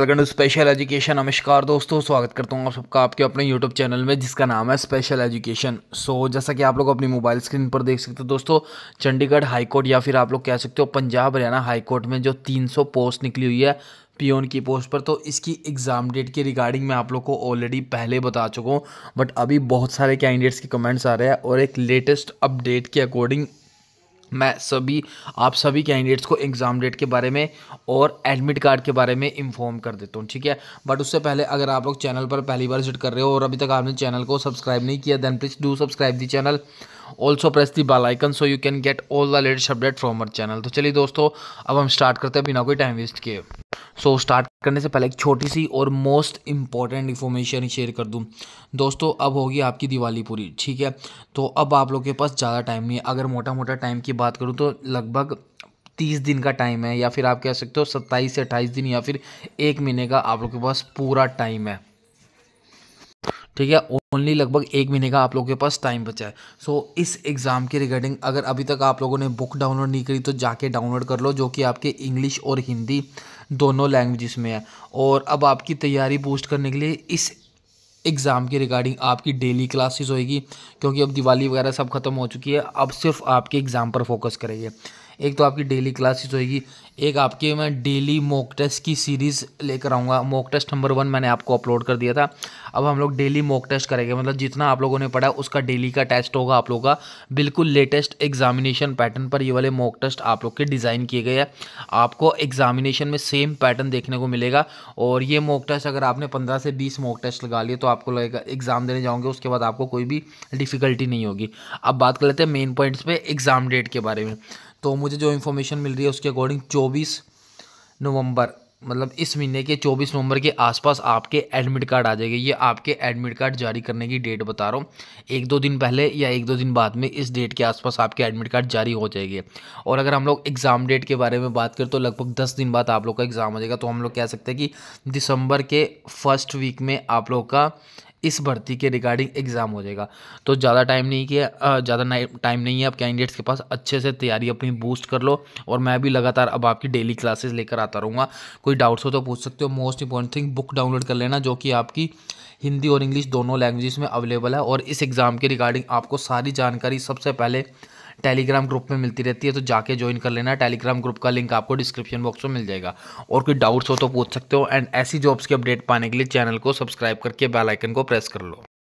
welcome to special education नमस्कार दोस्तों स्वागत करता हूँ आप सबका आपके अपने यूट्यूब चैनल में जिसका नाम है स्पेशल एजुकेशन सो जैसा कि आप लोग अपनी मोबाइल स्क्रीन पर देख सकते हो दोस्तों चंडीगढ़ हाई कोर्ट या फिर आप लोग कह सकते हो पंजाब हरियाणा हाई कोर्ट में जो 300 पोस्ट निकली हुई है पीओन की पोस्ट पर तो इसकी एग्ज़ाम डेट के रिगार्डिंग मैं आप लोग को ऑलरेडी पहले बता चुका हूँ बट अभी बहुत सारे कैंडिडेट्स के कमेंट्स आ रहे हैं और एक लेटेस्ट अपडेट के अकॉर्डिंग मैं सभी आप सभी कैंडिडेट्स को एग्ज़ाम डेट के बारे में और एडमिट कार्ड के बारे में इन्फॉर्म कर देता हूँ ठीक है बट उससे पहले अगर आप लोग चैनल पर पहली बार विजिट कर रहे हो और अभी तक आपने चैनल को सब्सक्राइब नहीं किया then please do subscribe the channel also press the bell icon so you can get all the latest update from our channel तो चलिए दोस्तों अब हम स्टार्ट करते हैं बिना कोई टाइम वेस्ट किए सो so, स्टार्ट करने से पहले एक छोटी सी और मोस्ट इम्पॉर्टेंट इन्फॉर्मेशन शेयर कर दूँ दोस्तों अब होगी आपकी दिवाली पूरी ठीक है तो अब आप लोग के पास ज़्यादा टाइम नहीं है अगर मोटा मोटा टाइम की बात करूँ तो लगभग तीस दिन का टाइम है या फिर आप कह सकते हो सत्ताईस से अट्ठाईस दिन या फिर एक महीने का आप लोग के पास पूरा टाइम है ठीक है ओनली लगभग एक महीने का आप लोगों के पास टाइम बचा है सो so, इस एग्ज़ाम के रिगार्डिंग अगर अभी तक आप लोगों ने बुक डाउनलोड नहीं करी तो जाके डाउनलोड कर लो जो कि आपके इंग्लिश और हिंदी दोनों लैंग्वेज में है और अब आपकी तैयारी बूस्ट करने के लिए इस एग्ज़ाम के रिगार्डिंग आपकी डेली क्लासेस होएगी क्योंकि अब दिवाली वगैरह सब ख़त्म हो चुकी है अब सिर्फ आपके एग्ज़ाम पर फोकस करेंगे एक तो आपकी डेली क्लासेस होएगी एक आपके मैं डेली मॉक टेस्ट की सीरीज़ लेकर आऊँगा मॉक टेस्ट नंबर वन मैंने आपको अपलोड कर दिया था अब हम लोग डेली मॉक टेस्ट करेंगे मतलब जितना आप लोगों ने पढ़ा उसका डेली का टेस्ट होगा आप लोगों का बिल्कुल लेटेस्ट एग्जामिनेशन पैटर्न पर ये वाले मॉक टेस्ट आप लोग के डिज़ाइन किए गए हैं आपको एग्जामिनेशन में सेम पैटर्न देखने को मिलेगा और ये मॉक टेस्ट अगर आपने पंद्रह से बीस मॉक टेस्ट लगा लिए तो आपको लगेगा एग्ज़ाम देने जाओगे उसके बाद आपको कोई भी डिफ़िकल्टी नहीं होगी अब बात कर लेते हैं मेन पॉइंट्स पर एग्ज़ाम डेट के बारे में तो मुझे जो इन्फॉर्मेशन मिल रही है उसके अकॉर्डिंग चौबीस नवंबर मतलब इस महीने के 24 नवंबर के आसपास आपके एडमिट कार्ड आ जाएगा ये आपके एडमिट कार्ड जारी करने की डेट बता रहा हूँ एक दो दिन पहले या एक दो दिन बाद में इस डेट के आसपास आपके एडमिट कार्ड जारी हो जाएंगे और अगर हम लोग एग्ज़ाम डेट के बारे में बात करें तो लगभग दस दिन बाद आप लोग का एग्ज़ाम हो जाएगा तो हम लोग कह सकते हैं कि दिसंबर के फर्स्ट वीक में आप लोग का इस भर्ती के रिगार्डिंग एग्ज़ाम हो जाएगा तो ज़्यादा टाइम नहीं किया ज़्यादा टाइम नहीं है अब कैंडिडेट्स के पास अच्छे से तैयारी अपनी बूस्ट कर लो और मैं भी लगातार अब आपकी डेली क्लासेस लेकर आता रहूँगा कोई डाउट्स हो तो पूछ सकते हो most important thing book download कर लेना जो कि आपकी हिंदी और इंग्लिश दोनों लैंग्वेज में अवेलेबल है और इस एग्ज़ाम के रिगार्डिंग आपको सारी जानकारी सबसे पहले टेलीग्राम ग्रुप में मिलती रहती है तो जाके ज्वाइन कर लेना टेलीग्राम ग्रुप का लिंक आपको डिस्क्रिप्शन बॉक्स में मिल जाएगा और कोई डाउट्स हो तो पूछ सकते हो एंड ऐसी जॉब्स की अपडेट पाने के लिए चैनल को सब्सक्राइब करके बेलाइकन को प्रेस कर लो